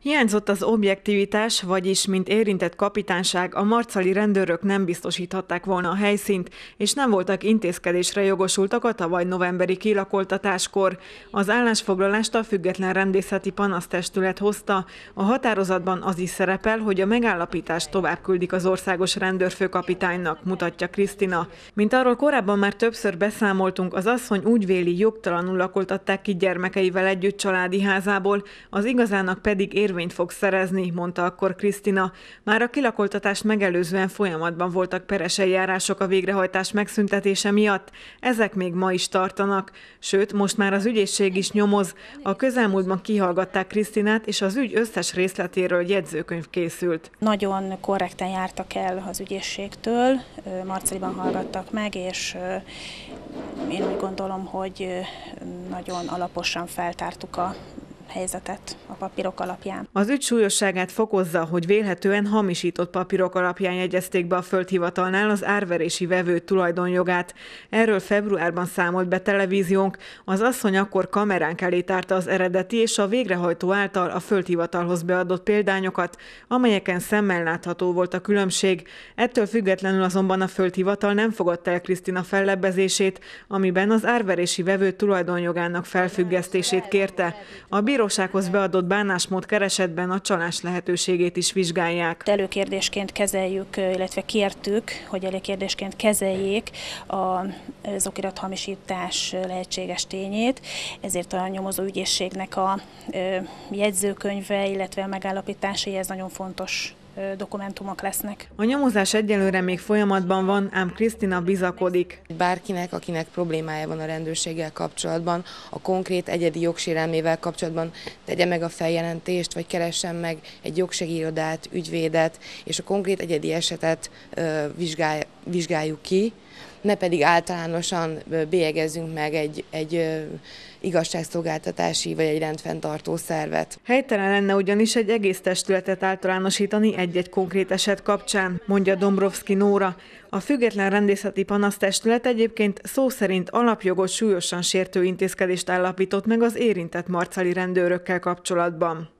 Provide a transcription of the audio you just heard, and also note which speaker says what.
Speaker 1: Hiányzott az objektivitás, vagyis, mint érintett kapitányság, a marcali rendőrök nem biztosíthatták volna a helyszínt, és nem voltak intézkedésre jogosultak a tavaly novemberi kilakoltatáskor. Az állásfoglalást a Független Rendészeti Panasztestület hozta. A határozatban az is szerepel, hogy a megállapítást tovább küldik az országos rendőrfőkapitánynak, mutatja Krisztina. Mint arról korábban már többször beszámoltunk, az asszony úgy véli, jogtalanul lakoltatták ki gyermekeivel együtt családi házából, az igazának pedig ér érvényt fog szerezni, mondta akkor Krisztina. Már a kilakoltatást megelőzően folyamatban voltak peres eljárások a végrehajtás megszüntetése miatt. Ezek még ma is tartanak. Sőt, most már az ügyészség is nyomoz. A közelmúltban kihallgatták Krisztinát, és az ügy összes részletéről jegyzőkönyv készült.
Speaker 2: Nagyon korrekten jártak el az ügyészségtől, Marceliban hallgattak meg, és én úgy gondolom, hogy nagyon alaposan feltártuk a helyzetet a papírok alapján.
Speaker 1: Az ügy súlyosságát fokozza, hogy vélhetően hamisított papírok alapján jegyezték be a földhivatalnál az árverési vevő tulajdonjogát. Erről februárban számolt be televíziónk. Az asszony akkor kameránk elé tárta az eredeti és a végrehajtó által a földhivatalhoz beadott példányokat, amelyeken szemmel látható volt a különbség. Ettől függetlenül azonban a földhivatal nem fogadta el Krisztina fellebbezését, amiben az árverési vevő tulajdonjogának felfüggesztését kérte. A bírósághoz beadott bánásmód
Speaker 2: keresetben a csalás lehetőségét is vizsgálják. Előkérdésként kezeljük, illetve kértük, hogy előkérdésként kezeljék az hamisítás lehetséges tényét, ezért a nyomozó ügyészségnek a jegyzőkönyve, illetve a megállapításai, ez nagyon fontos dokumentumok lesznek.
Speaker 1: A nyomozás egyelőre
Speaker 3: még folyamatban van, ám Krisztina bizakodik. Bárkinek, akinek problémája van a rendőrséggel kapcsolatban, a konkrét egyedi jogsérelmével kapcsolatban tegye meg a feljelentést, vagy keressen meg egy jogsegírodát, ügyvédet, és a konkrét egyedi esetet vizsgálj, vizsgáljuk ki, ne pedig általánosan bélyegezzünk meg egy, egy igazságszolgáltatási vagy egy rendfenntartó szervet. Helytelen
Speaker 1: lenne ugyanis egy egész testületet általánosítani egy-egy konkrét eset kapcsán, mondja Dombrovski Nóra. A Független Rendészeti Panasztestület egyébként szó szerint alapjogot súlyosan sértő intézkedést állapított meg az érintett marcali rendőrökkel kapcsolatban.